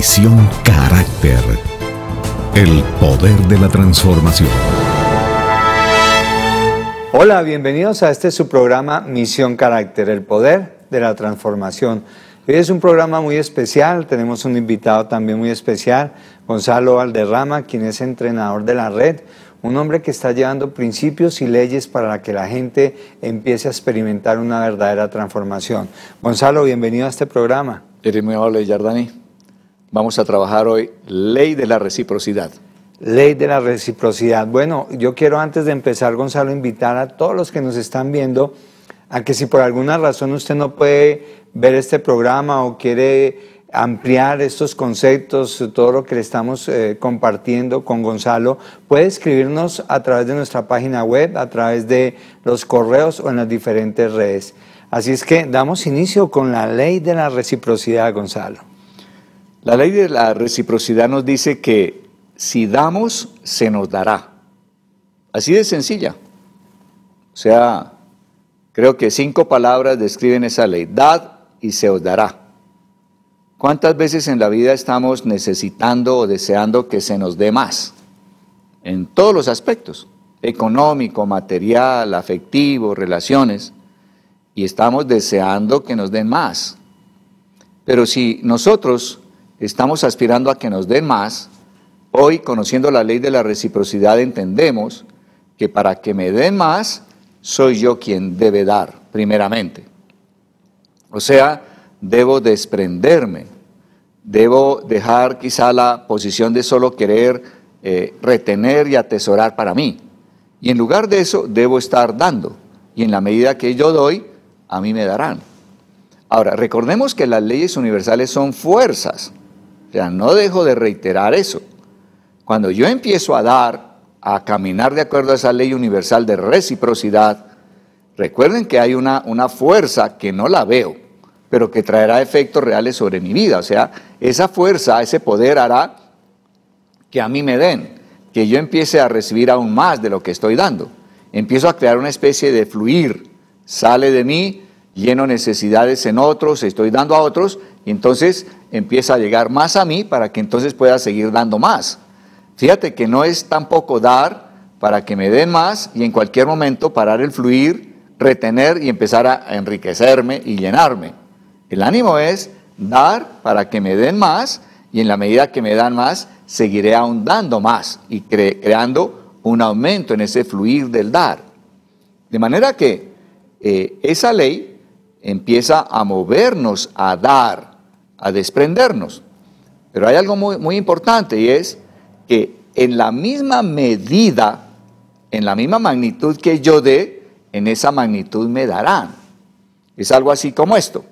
Misión Carácter. El poder de la transformación. Hola, bienvenidos a este su programa Misión Carácter, el poder de la transformación. Hoy es un programa muy especial, tenemos un invitado también muy especial, Gonzalo Valderrama, quien es entrenador de la red, un hombre que está llevando principios y leyes para que la gente empiece a experimentar una verdadera transformación. Gonzalo, bienvenido a este programa. Eres muy amable, Yardani. Vamos a trabajar hoy ley de la reciprocidad. Ley de la reciprocidad. Bueno, yo quiero antes de empezar, Gonzalo, invitar a todos los que nos están viendo a que si por alguna razón usted no puede ver este programa o quiere ampliar estos conceptos, todo lo que le estamos eh, compartiendo con Gonzalo, puede escribirnos a través de nuestra página web, a través de los correos o en las diferentes redes. Así es que damos inicio con la ley de la reciprocidad, Gonzalo. La ley de la reciprocidad nos dice que si damos, se nos dará. Así de sencilla. O sea, creo que cinco palabras describen esa ley. Dad y se os dará. ¿Cuántas veces en la vida estamos necesitando o deseando que se nos dé más? En todos los aspectos, económico, material, afectivo, relaciones, y estamos deseando que nos den más. Pero si nosotros estamos aspirando a que nos den más, hoy, conociendo la ley de la reciprocidad, entendemos que para que me den más, soy yo quien debe dar, primeramente. O sea, debo desprenderme, debo dejar quizá la posición de solo querer eh, retener y atesorar para mí. Y en lugar de eso, debo estar dando. Y en la medida que yo doy, a mí me darán. Ahora, recordemos que las leyes universales son fuerzas. O sea, no dejo de reiterar eso. Cuando yo empiezo a dar, a caminar de acuerdo a esa ley universal de reciprocidad, recuerden que hay una, una fuerza que no la veo, pero que traerá efectos reales sobre mi vida. O sea, esa fuerza, ese poder hará que a mí me den, que yo empiece a recibir aún más de lo que estoy dando. Empiezo a crear una especie de fluir, sale de mí, lleno necesidades en otros, estoy dando a otros y entonces empieza a llegar más a mí para que entonces pueda seguir dando más. Fíjate que no es tampoco dar para que me den más y en cualquier momento parar el fluir, retener y empezar a enriquecerme y llenarme. El ánimo es dar para que me den más y en la medida que me dan más, seguiré ahondando más y creando un aumento en ese fluir del dar. De manera que eh, esa ley empieza a movernos a dar a desprendernos. Pero hay algo muy, importante y es que en la misma medida, en la misma magnitud que yo dé, en esa magnitud me darán. Es algo así como esto.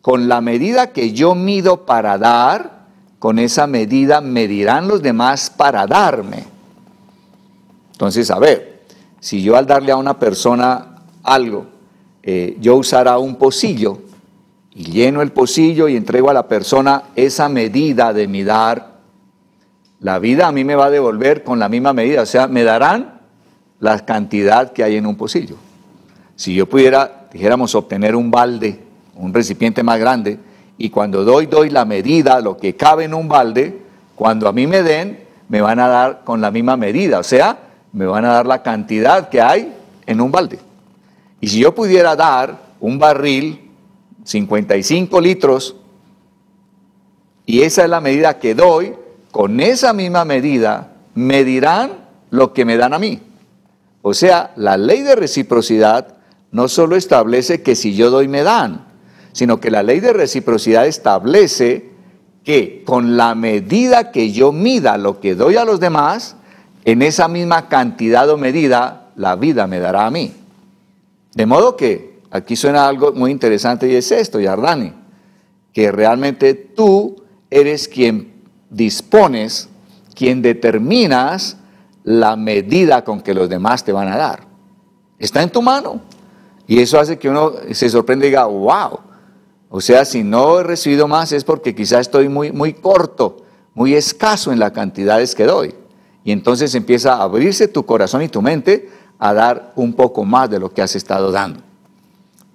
Con la medida que yo mido para dar, con esa medida medirán los demás para darme. Entonces, a ver, si yo al darle a una persona algo, eh, yo usara un pocillo, y lleno el pocillo y entrego a la persona esa medida de mi dar, la vida a mí me va a devolver con la misma medida, o sea, me darán la cantidad que hay en un pocillo. Si yo pudiera, dijéramos, obtener un balde, un recipiente más grande, y cuando doy, doy la medida, lo que cabe en un balde, cuando a mí me den, me van a dar con la misma medida, o sea, me van a dar la cantidad que hay en un balde. Y si yo pudiera dar un barril 55 litros, y esa es la medida que doy, con esa misma medida medirán lo que me dan a mí. O sea, la ley de reciprocidad no solo establece que si yo doy me dan, sino que la ley de reciprocidad establece que con la medida que yo mida lo que doy a los demás, en esa misma cantidad o medida la vida me dará a mí. De modo que aquí suena algo muy interesante y es esto, Yardani, que realmente tú eres quien dispones, quien determinas la medida con que los demás te van a dar. Está en tu mano. Y eso hace que uno se sorprenda y diga, wow. O sea, si no he recibido más es porque quizás estoy muy, muy corto, muy escaso en las cantidades que doy. Y entonces empieza a abrirse tu corazón y tu mente a dar un poco más de lo que has estado dando.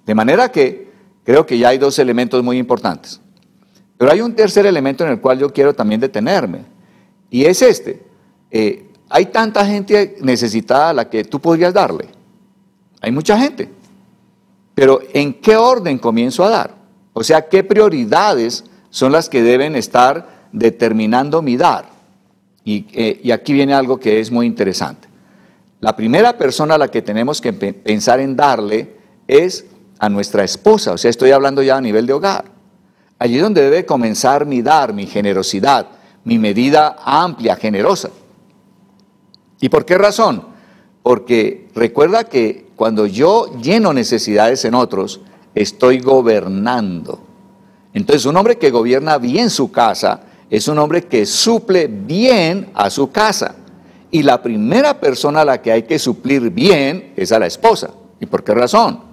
De manera que creo que ya hay dos elementos muy importantes. Pero hay un tercer elemento en el cual yo quiero también detenerme, y es este. Eh, hay tanta gente necesitada a la que tú podrías darle. Hay mucha gente. Pero ¿en qué orden comienzo a dar? O sea, ¿qué prioridades son las que deben estar determinando mi dar? y eh, aquí viene algo que es muy interesante. La primera persona a la que tenemos que pensar en darle es a nuestra esposa, o sea, estoy hablando ya a nivel de hogar. Allí es donde debe comenzar mi dar, mi generosidad, mi medida amplia, generosa. ¿Y por qué razón? Porque recuerda que cuando yo lleno necesidades en otros, estoy gobernando. Entonces, un hombre que gobierna bien su casa es un hombre que suple bien a su casa. Y la primera persona a la que hay que suplir bien es a la esposa. ¿Y por qué razón?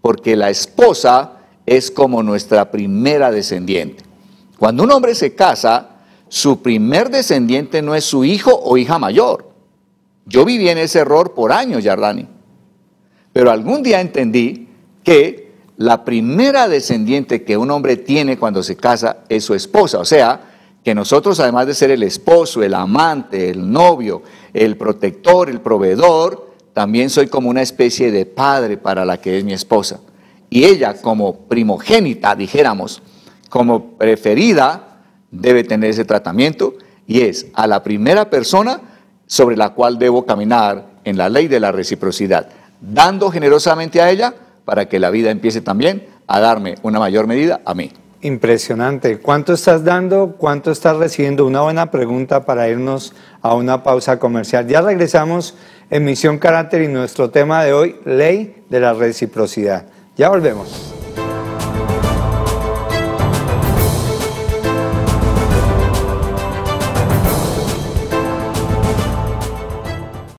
porque la esposa es como nuestra primera descendiente. Cuando un hombre se casa, su primer descendiente no es su hijo o hija mayor. Yo viví en ese error por años, Yardani. Pero algún día entendí que la primera descendiente que un hombre tiene cuando se casa es su esposa. O sea, que nosotros además de ser el esposo, el amante, el novio, el protector, el proveedor, también soy como una especie de padre para la que es mi esposa. Y ella como primogénita, dijéramos, como preferida, debe tener ese tratamiento y es a la primera persona sobre la cual debo caminar en la ley de la reciprocidad, dando generosamente a ella para que la vida empiece también a darme una mayor medida a mí. Impresionante. ¿Cuánto estás dando? ¿Cuánto estás recibiendo? Una buena pregunta para irnos a una pausa comercial. Ya regresamos en Misión Carácter y nuestro tema de hoy, Ley de la Reciprocidad. Ya volvemos.